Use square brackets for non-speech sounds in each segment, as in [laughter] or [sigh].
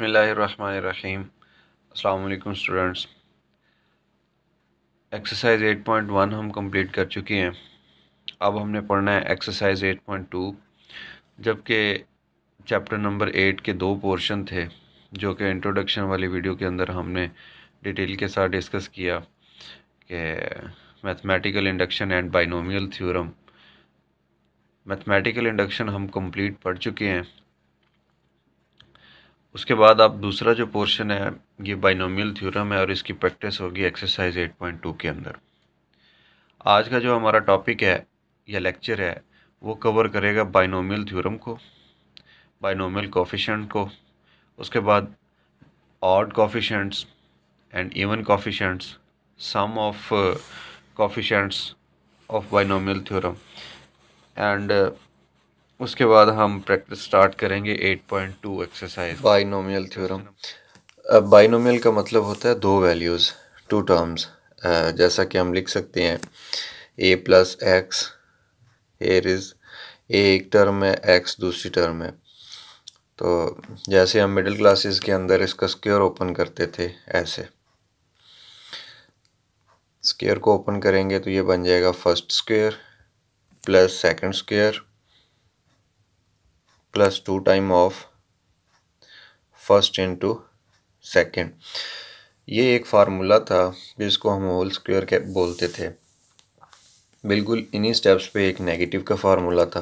बसमीम् अल्लाम students exercise 8.1 हम complete कर चुके हैं अब हमने पढ़ना है एक्सरसाइज 8.2 जबकि चैप्टर नंबर एट के दो पोर्शन थे जो कि इंट्रोडक्शन वाली वीडियो के अंदर हमने डिटेल के साथ डिस्कस किया कि mathematical induction and binomial theorem mathematical induction हम कंप्लीट पढ़ चुके हैं उसके बाद आप दूसरा जो पोर्शन है ये बाइनोमियल थ्योरम है और इसकी प्रैक्टिस होगी एक्सरसाइज 8.2 के अंदर आज का जो हमारा टॉपिक है या लेक्चर है वो कवर करेगा बाइनोमियल थ्योरम को बाइनोमियल कोफिशेंट को उसके बाद odd coefficients and even coefficients sum of coefficients of binomial theorem and उसके बाद हम प्रैक्टिस स्टार्ट करेंगे 8.2 एक्सरसाइज बाइनोमियल थ्योरम बाइनोमियल का मतलब होता है दो वैल्यूज़ टू टर्म्स जैसा कि हम लिख सकते हैं a plus x here is a एक टर्म है एक्स दूसरी टर्म है तो जैसे हम मिडिल क्लासेस के अंदर इसका स्क्योर ओपन करते थे ऐसे स्क्वेयर को ओपन करेंगे तो ये बन जाएगा first square plus second square plus two time of first into second ये एक फार्मूला था जिसको हम होल स्क्वायर के बोलते थे बिल्कुल इन्हीं स्टेप्स पे एक नेगेटिव का फार्मूला था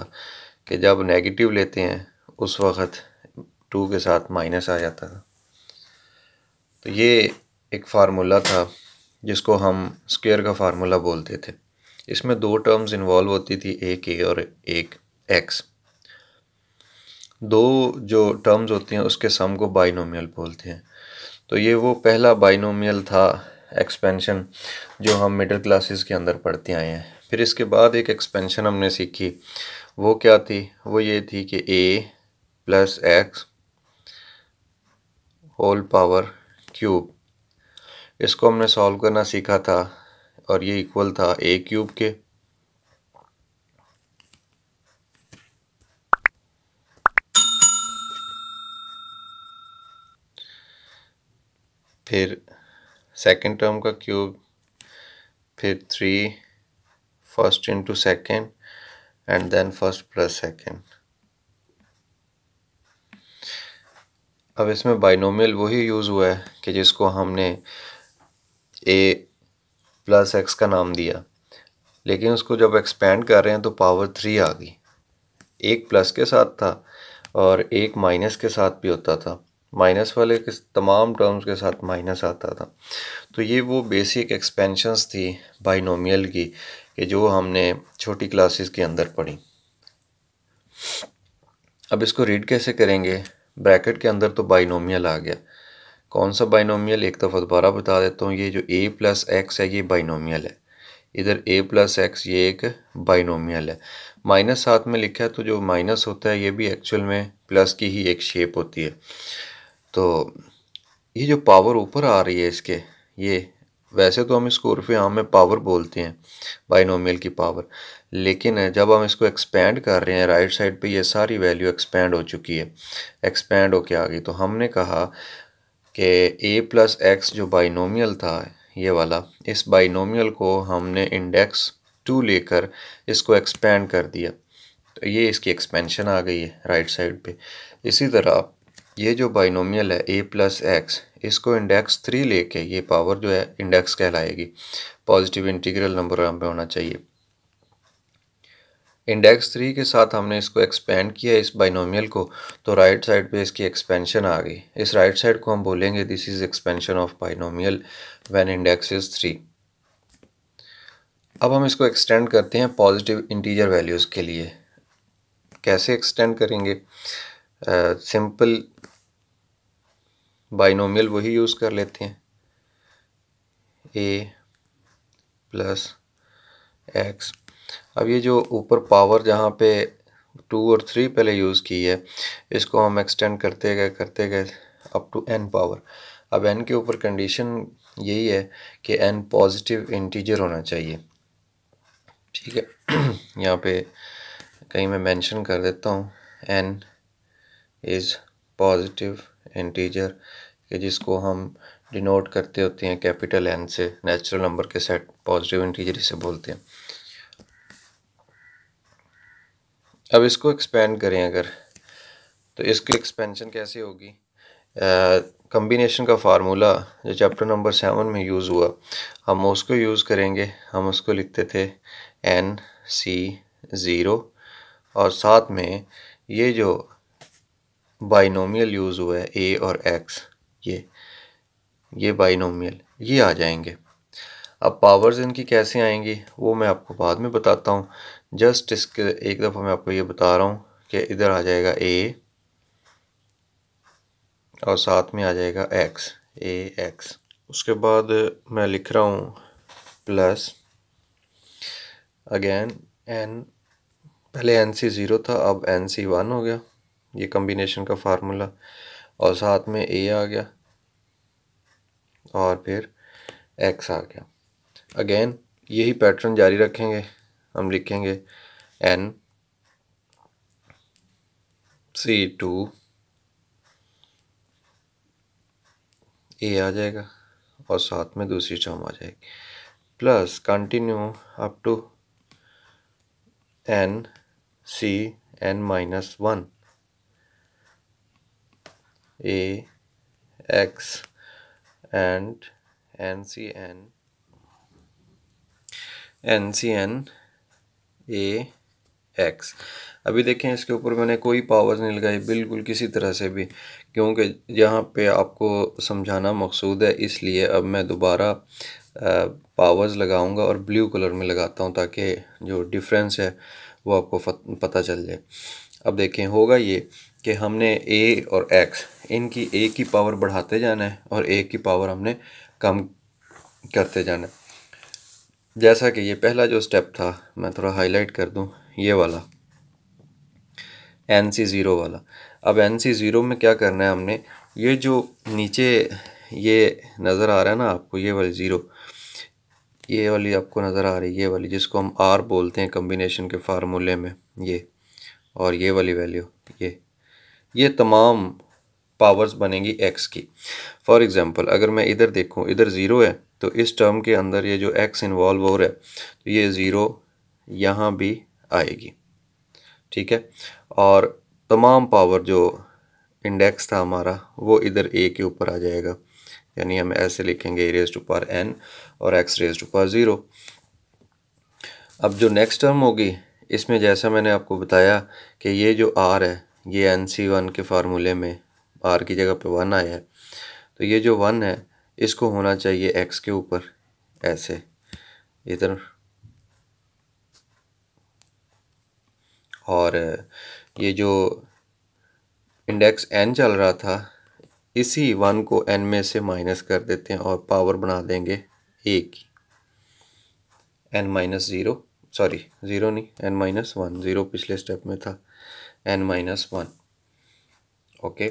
कि जब नेगेटिव लेते हैं उस वक्त टू के साथ माइनस आ जाता था तो ये एक फार्मूला था जिसको हम स्क्वायर का फार्मूला बोलते थे इसमें दो टर्म्स इन्वॉल्व होती थी एक ए और एक एक्स दो जो टर्म्स होती हैं उसके सम को बाइनोमियल बोलते हैं तो ये वो पहला बाइनोमियल था एक्सपेंशन जो हम मिडिल क्लासेस के अंदर पढ़ते आए हैं फिर इसके बाद एक एक्सपेंशन हमने सीखी वो क्या थी वो ये थी कि a plus x whole power cube इसको हमने सॉल्व करना सीखा था और ये इक्वल था ए क्यूब के फिर सेकेंड टर्म का क्यूब फिर three first into second and then first plus second अब इसमें बाइनोमियल वही यूज़ हुआ है कि जिसको हमने ए प्लस एक्स का नाम दिया लेकिन उसको जब एक्सपेंड कर रहे हैं तो पावर थ्री आ गई एक प्लस के साथ था और एक माइनस के साथ भी होता था माइनस वाले के तमाम टर्म्स के साथ माइनस आता था तो ये वो बेसिक एक्सपेंशंस थी बाइनोमियल की कि जो हमने छोटी क्लासेस के अंदर पढ़ी अब इसको रीड कैसे करेंगे ब्रैकेट के अंदर तो बाइनोमियल आ गया कौन सा बाइनोमियल एक दफ़ा दोबारा बता देता हूँ ये जो ए प्लस एक्स है ये बाइनोमियल है इधर ए प्लस एक्स ये एक बाइनोमियल है माइनस साथ में लिखा है तो जो माइनस होता है ये भी एक्चुअल में प्लस की ही एक शेप होती है तो ये जो पावर ऊपर आ रही है इसके ये वैसे तो हम इसको उर्फ आम में पावर बोलते हैं बाइनोमियल की पावर लेकिन जब हम इसको एक्सपेंड कर रहे हैं राइट साइड पे ये सारी वैल्यू एक्सपेंड हो चुकी है एक्सपेंड होके आ गई तो हमने कहा कि ए प्लस एक्स जो बाइनोमियल था ये वाला इस बाइनोमियल को हमने इंडेक्स टू लेकर इसको एक्सपेंड कर दिया तो ये इसकी एक्सपेंशन आ गई है राइट साइड पर इसी तरह ये जो बाइनोमियल है ए प्लस एक्स इसको इंडेक्स थ्री लेके ये पावर जो है इंडेक्स कहलाएगी पॉजिटिव इंटीग्रल नंबर यहाँ पे होना चाहिए इंडेक्स थ्री के साथ हमने इसको एक्सपेंड किया इस बाइनोमियल को तो राइट साइड पे इसकी एक्सपेंशन आ गई इस राइट साइड को हम बोलेंगे this is expansion of binomial when index is three अब हम इसको एक्सटेंड करते हैं पॉजिटिव इंटीजर वैल्यूज़ के लिए कैसे एक्सटेंड करेंगे सिंपल uh, बाइनोमियल वही यूज़ कर लेते हैं ए प्लस एक्स अब ये जो ऊपर पावर जहाँ पे टू और थ्री पहले यूज़ की है इसको हम एक्सटेंड करते गए करते गए अप टू एन पावर अब एन के ऊपर कंडीशन यही है कि एन पॉजिटिव इंटीजर होना चाहिए ठीक है [clears throat] यहाँ पे कहीं मैं मेंशन कर देता हूँ एन इज़ पॉजिटिव इंटीजर के जिसको हम डिनोट करते होते हैं कैपिटल एन से नेचुरल नंबर के सेट पॉजिटिव इंटीजर इसे बोलते हैं अब इसको एक्सपेंड करें अगर तो इसकी एक्सपेंशन कैसे होगी कम्बिनेशन का फार्मूला जो चैप्टर नंबर सेवन में यूज़ हुआ हम उसको यूज़ करेंगे हम उसको लिखते थे एन सी ज़ीरो और साथ में ये जो बाइनोमियल यूज़ हुआ है ए और एक्स ये ये बाइनोमियल ये आ जाएंगे अब पावर्स इनकी कैसे आएंगी वो मैं आपको बाद में बताता हूँ जस्ट इसके एक दफ़ा मैं आपको ये बता रहा हूँ कि इधर आ जाएगा ए और साथ में आ जाएगा एक्स ए एक्स उसके बाद मैं लिख रहा हूँ प्लस अगेन एन पहले एन सी ज़ीरो था अब एन सी वन हो गया ये कम्बिनेशन का फार्मूला और साथ में ए आ गया और फिर एक्स आ गया अगेन यही पैटर्न जारी रखेंगे हम लिखेंगे एन सी टू ए आ जाएगा और साथ में दूसरी टर्म आ जाएगी plus continue up to n C n minus one a x and ncn ncn a x अभी देखें इसके ऊपर मैंने कोई पावर्स नहीं लगाई बिल्कुल किसी तरह से भी क्योंकि यहाँ पे आपको समझाना मकसूद है इसलिए अब मैं दोबारा पावर्स लगाऊंगा और ब्लू कलर में लगाता हूँ ताकि जो डिफरेंस है वो आपको पता चल जाए अब देखें होगा ये कि हमने ए और एक्स इनकी ए की पावर बढ़ाते जाना है और ए की पावर हमने कम करते जाना है जैसा कि ये पहला जो स्टेप था मैं थोड़ा हाईलाइट कर दूँ ये वाला एन सी ज़ीरो वाला अब एन सी ज़ीरो में क्या करना है हमने ये जो नीचे ये नज़र आ रहा है ना आपको ये वाली ज़ीरो ये वाली आपको नज़र आ रही है ये वाली जिसको हम आर बोलते हैं कम्बिनेशन के फार्मूले में ये और ये वाली वैल्यू ये ये तमाम पावर्स बनेंगी एक्स की फॉर एग्ज़ाम्पल अगर मैं इधर देखूँ इधर ज़ीरो है तो इस टर्म के अंदर ये जो एक्स इन्वॉल्व हो रहा है तो ये ज़ीरो यहाँ भी आएगी ठीक है और तमाम पावर जो इंडेक्स था हमारा वो इधर ए के ऊपर आ जाएगा यानी हम ऐसे लिखेंगे a raise to power n और x raise to power zero अब जो नेक्स्ट टर्म होगी इसमें जैसा मैंने आपको बताया कि ये जो आर है ये एन सी वन के फार्मूले में आर की जगह पे वन आया है तो ये जो वन है इसको होना चाहिए एक्स के ऊपर ऐसे इधर और ये जो इंडेक्स एन चल रहा था इसी वन को एन में से माइनस कर देते हैं और पावर बना देंगे ए की n minus zero sorry zero नहीं एन माइनस वन ज़ीरो पिछले स्टेप में था n minus 1 okay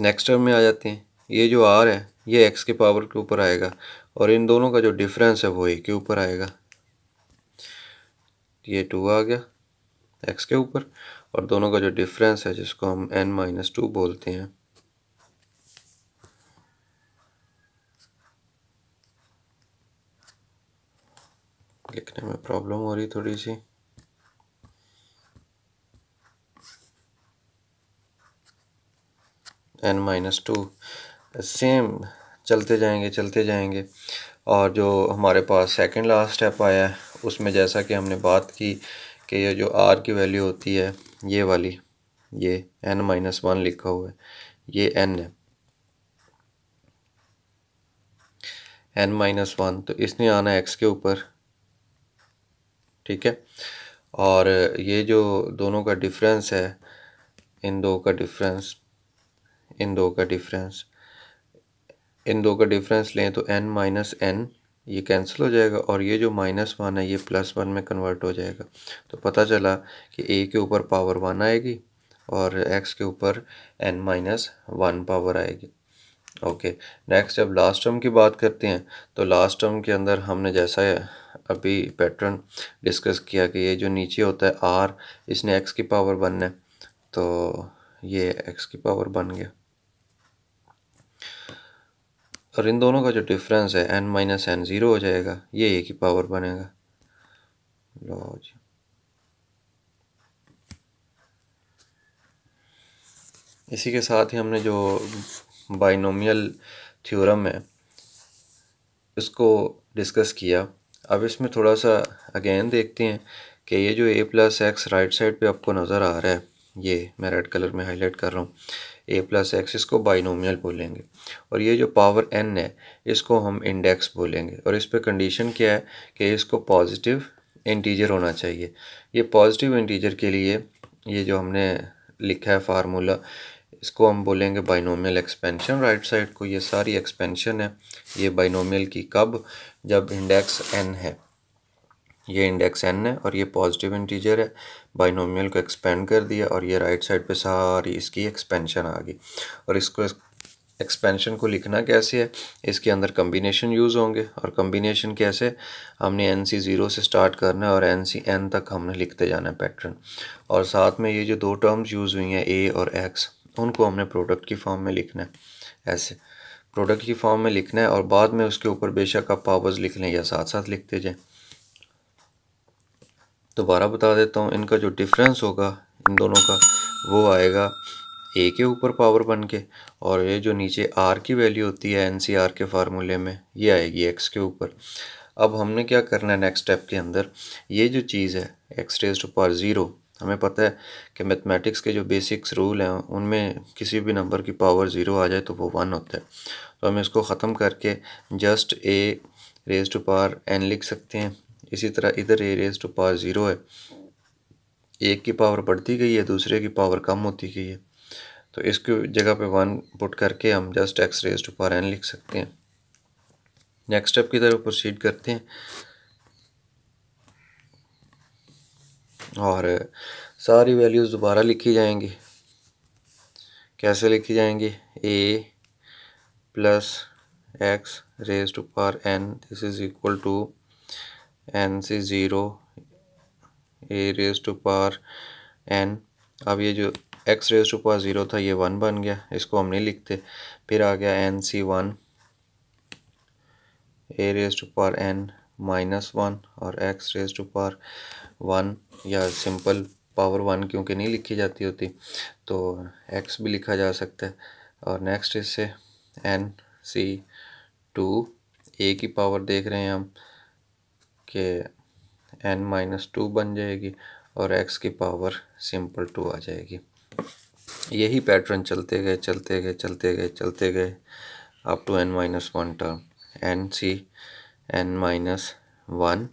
next term में आ जाते हैं ये जो आर है ये एक्स के पावर के ऊपर आएगा और इन दोनों का जो डिफरेंस है वो ए के ऊपर आएगा ये टू आ गया एक्स के ऊपर और दोनों का जो डिफरेंस है जिसको हम एन माइनस टू बोलते हैं लिखने में प्रॉब्लम हो रही थोड़ी सी एन माइनस टू सेम चलते जाएंगे चलते जाएंगे और जो हमारे पास सेकंड लास्ट स्टेप आया है उसमें जैसा कि हमने बात की कि ये जो आर की वैल्यू होती है ये वाली ये एन माइनस वन लिखा हुआ है ये एन है एन माइनस वन तो इसने आना एक्स के ऊपर ठीक है और ये जो दोनों का डिफरेंस है इन दो का डिफरेंस इन दो का डिफरेंस इन दो का डिफरेंस लें तो एन माइनस एन ये कैंसिल हो जाएगा और ये जो माइनस वन है ये प्लस वन में कन्वर्ट हो जाएगा तो पता चला कि ए के ऊपर पावर वन आएगी और एक्स के ऊपर एन माइनस वन पावर आएगी ओके नेक्स्ट जब लास्ट टर्म की बात करते हैं तो लास्ट टर्म के अंदर हमने जैसा अभी पैटर्न डिस्कस किया कि ये जो नीचे होता है आर इसने एक्स की पावर वन है तो ये एक्स की पावर बन गया और इन दोनों का जो डिफरेंस है एन माइनस एन ज़ीरो हो जाएगा ये ए की पावर बनेगा लो जी इसी के साथ ही हमने जो बाइनोमियल थ्योरम है इसको डिस्कस किया अब इसमें थोड़ा सा अगेन देखते हैं कि ये जो a plus x right side पे आपको नज़र आ रहा है ये मैं रेड कलर में हाईलाइट कर रहा हूँ ए प्लस एक्स इसको बाइनोमियल बोलेंगे और ये जो पावर एन है इसको हम इंडेक्स बोलेंगे और इस पर कंडीशन क्या है कि इसको पॉजिटिव इंटीजर होना चाहिए ये पॉजिटिव इंटीजर के लिए ये जो हमने लिखा है फार्मूला इसको हम बोलेंगे बाइनोमियल एक्सपेंशन राइट साइड को ये सारी एक्सपेंशन है ये बाइनोमियल की कब जब इंडेक्स एन है ये इंडेक्स एन है और ये पॉजिटिव इंटीजर है बाइनोमियल को एक्सपेंड कर दिया और ये राइट साइड पे सारी इसकी एक्सपेंशन आ गई और इसको एक्सपेंशन को लिखना कैसे है इसके अंदर कम्बिनेशन यूज़ होंगे और कम्बिनेशन कैसे हमने एन सी ज़ीरो से स्टार्ट करना है और एन सी एन तक हमने लिखते जाना है पैटर्न और साथ में ये जो दो टर्म्स यूज़ हुई हैं ए और एक्स उनको हमने प्रोडक्ट की फॉर्म में लिखना है ऐसे प्रोडक्ट की फॉर्म में लिखना है और बाद में उसके ऊपर बेशक आप पावर्स लिख लें या साथ साथ लिखते जाएँ दोबारा बता देता हूँ इनका जो डिफरेंस होगा इन दोनों का वो आएगा ए के ऊपर पावर बन के और ये जो नीचे आर की वैल्यू होती है एन सी आर के फार्मूले में ये आएगी एक्स के ऊपर अब हमने क्या करना है नेक्स्ट स्टेप के अंदर ये जो चीज़ है x raise to power zero हमें पता है कि मैथमेटिक्स के जो बेसिक्स रूल हैं उनमें किसी भी नंबर की पावर ज़ीरो आ जाए तो वो वन होता है तो हम इसको ख़त्म करके just a raise to power n लिख सकते हैं इसी तरह इधर a raise to power zero है एक की पावर बढ़ती गई है दूसरे की पावर कम होती गई है तो इसकी जगह पे वन पुट करके हम just x raise to power n लिख सकते हैं नेक्स्ट स्टेप की तरफ प्रोसीड करते हैं और सारी वैल्यूज़ दोबारा लिखी जाएंगी कैसे लिखी जाएंगी a plus x raise to power n this is equal to n C zero a raise to power n अब ये जो x raise to power zero था ये वन बन गया इसको हम नहीं लिखते फिर आ गया n C one a raise to power n minus one और x raise to power one या सिंपल पावर वन क्योंकि नहीं लिखी जाती होती तो एक्स भी लिखा जा सकता है और नेक्स्ट इससे एन सी टू ए की पावर देख रहे हैं हम के एन माइनस टू बन जाएगी और एक्स की पावर सिंपल टू आ जाएगी यही पैटर्न चलते गए चलते गए चलते गए चलते गए up to n minus one term n C n minus one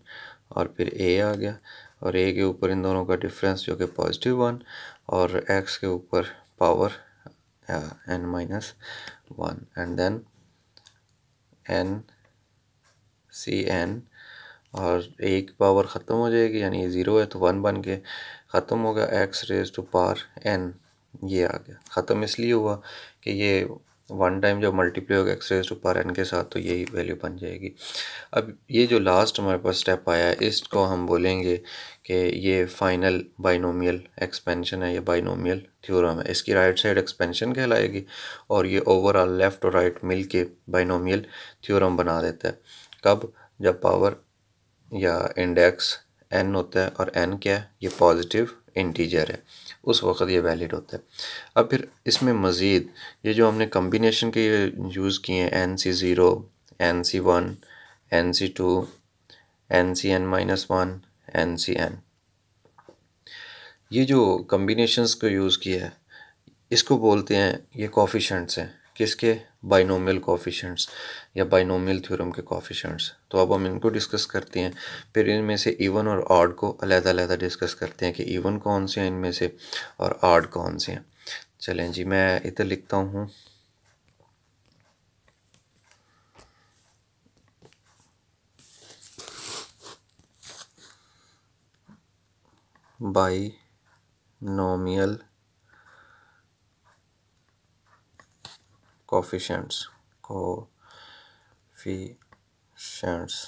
और फिर ए आ गया और ए के ऊपर इन दोनों का डिफरेंस जो कि पॉजिटिव वन और एक्स के ऊपर power n minus one and then n C n और एक पावर ख़त्म हो जाएगी यानी ये ज़ीरो है तो वन बन के ख़त्म होगा x raise to power n ये आ गया ख़त्म इसलिए हुआ कि ये वन टाइम जब मल्टीप्लाई होगा x raise to power n के साथ तो यही वैल्यू बन जाएगी अब ये जो लास्ट हमारे पास स्टेप आया है इसको हम बोलेंगे कि ये फाइनल बाइनोमियल एक्सपेंशन है या बाइनोमियल थ्योरम है इसकी राइट साइड एक्सपेंशन कहलाएगी और ये ओवरऑल लेफ़्ट और राइट मिल के बाइनोमियल थ्योरम बना देता है कब जब पावर या इंडेक्स एन होता है और एन क्या है ये पॉजिटिव इंटीजर है उस वक्त ये वैलिड होता है अब फिर इसमें मज़ीद ये जो हमने कम्बिनेशन के यूज़ किए हैं n C zero n C one n C two n C n minus one n C n ये जो कम्बिनेशनस को यूज़ किया है इसको बोलते हैं ये कॉफिशेंट्स हैं किसके बाइनोमियल कॉफिशेंट्स या बाइनोमियल थ्योरम के कॉफिशेंट्स तो अब हम इनको डिस्कस करते हैं फिर इनमें से इवन और आर्ड को अलग अलग डिस्कस करते हैं कि इवन कौन से हैं इनमें से और आर्ड कौन से हैं चलें जी मैं इधर लिखता हूँ बाई नोमियल को coefficients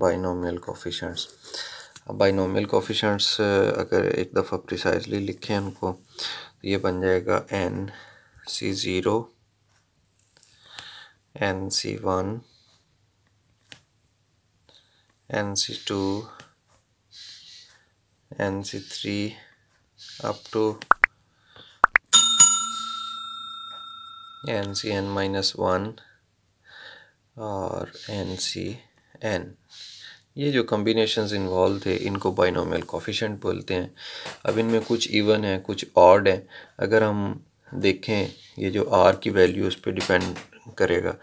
binomial coefficients binomial coefficients अगर एक दफ़ा प्रिसाइजली लिखें उनको तो ये बन जाएगा n C zero n C one n C two n C three up to n C n minus one और एन सी एन ये जो कम्बिनेशन इन्वॉल्व थे इनको बाइनोमियल कॉफिशेंट बोलते हैं अब इनमें कुछ इवन है कुछ ऑड है अगर हम देखें ये जो आर की वैल्यू उस पर डिपेंड करेगा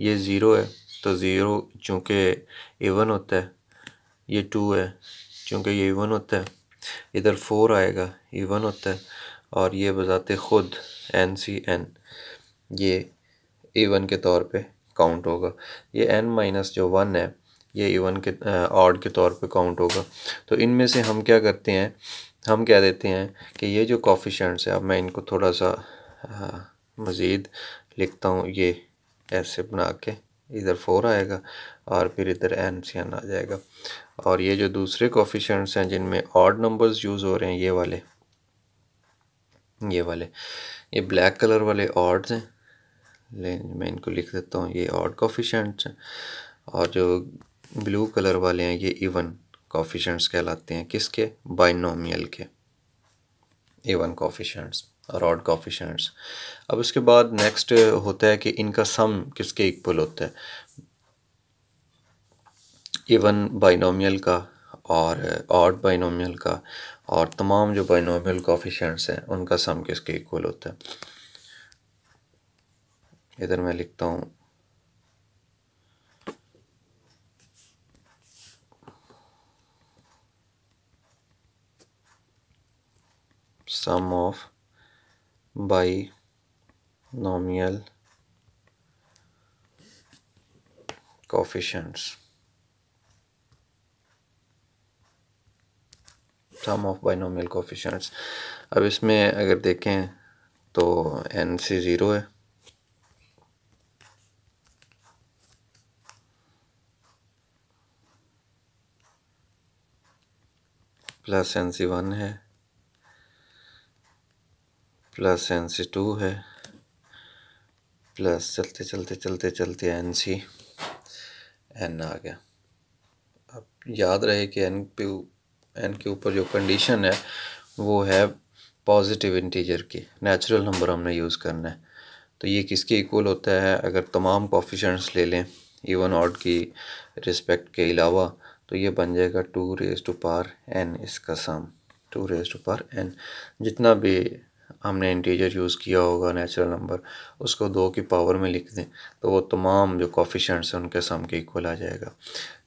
ये ज़ीरो है तो ज़ीरो चूँकि इवन होता है ये टू है चूँकि ये इवन होता है इधर फोर आएगा इवन होता है और ये बजाते ख़ुद एन सी एन ये ए वन के तौर पे काउंट होगा ये एन माइनस जो वन है ये इवन के ऑड के तौर पे काउंट होगा तो इनमें से हम क्या करते हैं हम कह देते हैं कि ये जो कॉफिशेंट्स हैं अब मैं इनको थोड़ा सा मज़ीद लिखता हूँ ये ऐसे बना के इधर फोर आएगा और फिर इधर एन सी एन आ जाएगा और ये जो दूसरे कॉफिशेंट्स हैं जिनमें ऑड नंबर्स यूज़ हो रहे हैं ये वाले ये वाले ये ब्लैक कलर वाले ऑड्स हैं मैं इनको लिख देता हूँ ये ऑड कॉफिशेंट्स हैं और जो ब्लू कलर वाले हैं ये इवन कॉफिशेंट्स कहलाते हैं किसके बाइनोमियल के इवन कॉफिशेंट्स और ऑड कॉफिशेंट्स अब उसके बाद नेक्स्ट होता है कि इनका सम किसके इक्वल होता है इवन बाइनोमियल का और ऑड बाइनोमियल का और तमाम जो बाइनोमियल कॉफिशेंट्स हैं उनका सम किसके इक्वल होता है इधर मैं लिखता हूँ sum of binomial coefficients sum of binomial coefficients अब इसमें अगर देखें तो एन सी ज़ीरो है प्लस एन सी वन है प्लस एन सी टू है प्लस चलते चलते चलते चलते एन सी एन आ गया अब याद रहे कि एन पे एन के ऊपर जो कंडीशन है वो है पॉजिटिव इंटीजर की नेचुरल नंबर हमने यूज़ करना है तो ये किसके इक्वल होता है अगर तमाम कॉफिशेंट्स ले लें इवन ऑड की रिस्पेक्ट के अलावा तो ये बन जाएगा two raise to power n इसका sum two raise to power n जितना भी हमने इंटीजर यूज़ किया होगा नेचुरल नंबर उसको दो की पावर में लिख दें तो वो तमाम जो कॉफिशेंट्स हैं उनके सम के इक्वल आ जाएगा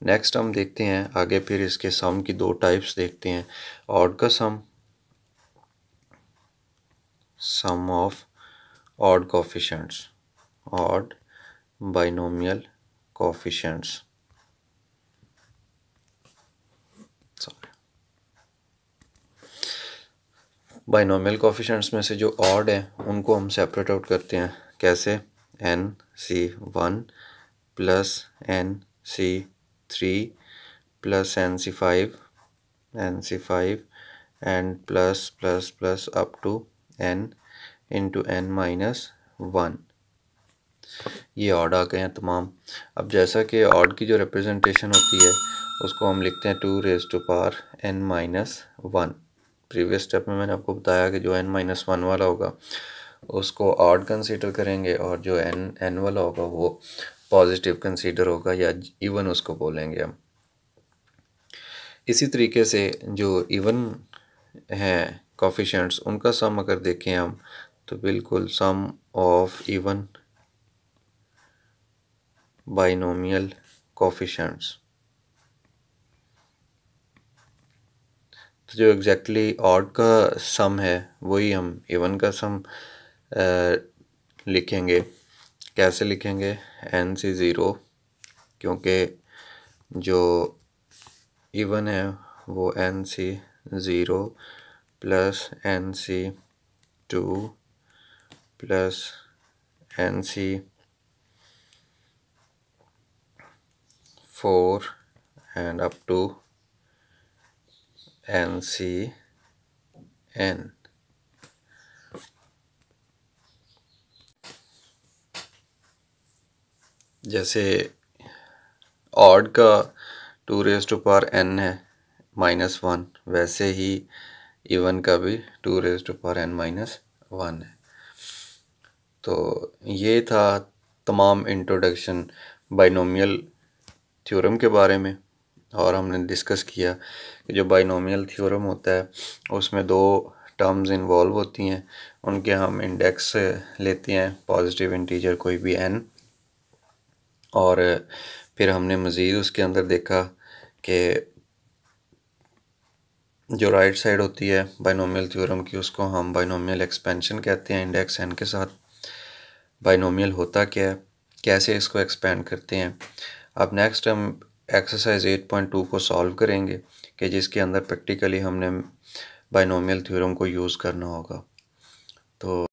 नेक्स्ट हम देखते हैं आगे फिर इसके सम की दो टाइप्स देखते हैं ऑड का sum sum of odd coefficients odd binomial coefficients binomial coefficients में से जो ऑड हैं उनको हम सेपरेट आउट करते हैं कैसे n C one plus n C three plus n C five n C five and plus plus plus up to n into n minus one ये ऑड आ गए हैं तमाम अब जैसा कि ऑड की जो रिप्रेजेंटेशन होती है उसको हम लिखते हैं two raise to power n minus one previous step में मैंने आपको बताया कि जो एन माइनस वन वाला होगा उसको आर्ट कंसीडर करेंगे और जो एन एन वाला होगा वो पॉजिटिव कंसीडर होगा या इवन उसको बोलेंगे हम इसी तरीके से जो इवन हैं कॉफिशेंट्स उनका सम अगर देखें हम तो बिल्कुल sum of even binomial coefficients तो जो एग्जैक्टली exactly ऑड का सम है वही हम इवन का सम लिखेंगे कैसे लिखेंगे एन सी ज़ीरो क्योंकि जो इवन है वो n C zero plus n C two plus n C four and up to n C N जैसे ऑड का two raise to power n है माइनस वन वैसे ही इवन का भी two raise to power n minus one है तो ये था तमाम इंट्रोडक्शन बाइनोमियल थ्योरम के बारे में और हमने डिस्कस किया कि जो बाइनोमियल थ्योरम होता है उसमें दो टर्म्स इन्वॉल्व होती हैं उनके हम इंडेक्स लेते हैं पॉजिटिव इंटीजर कोई भी एन और फिर हमने मज़ीद उसके अंदर देखा कि जो राइट right साइड होती है बाइनोमियल थ्योरम की उसको हम बाइनोमियल एक्सपेंशन कहते हैं इंडेक्स एन के साथ बाइनोमियल होता क्या है कैसे इसको एक्सपेंड करते हैं अब नेक्स्ट हम एक्सरसाइज 8.2 को सॉल्व करेंगे कि जिसके अंदर प्रैक्टिकली हमने बाइनोमियल थ्योरम को यूज़ करना होगा तो